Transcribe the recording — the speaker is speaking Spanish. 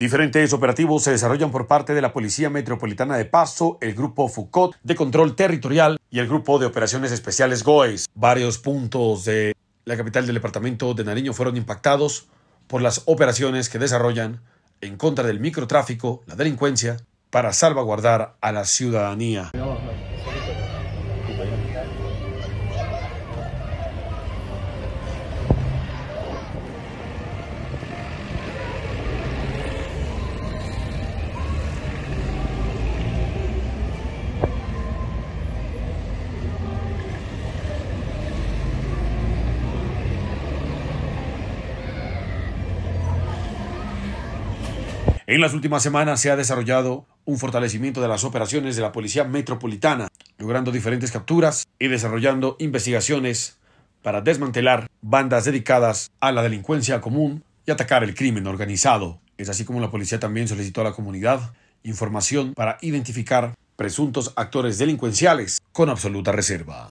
Diferentes operativos se desarrollan por parte de la Policía Metropolitana de Paso, el Grupo FUCOT de Control Territorial y el Grupo de Operaciones Especiales GOES. Varios puntos de la capital del departamento de Nariño fueron impactados por las operaciones que desarrollan en contra del microtráfico, la delincuencia, para salvaguardar a la ciudadanía. En las últimas semanas se ha desarrollado un fortalecimiento de las operaciones de la Policía Metropolitana, logrando diferentes capturas y desarrollando investigaciones para desmantelar bandas dedicadas a la delincuencia común y atacar el crimen organizado. Es así como la policía también solicitó a la comunidad información para identificar presuntos actores delincuenciales con absoluta reserva.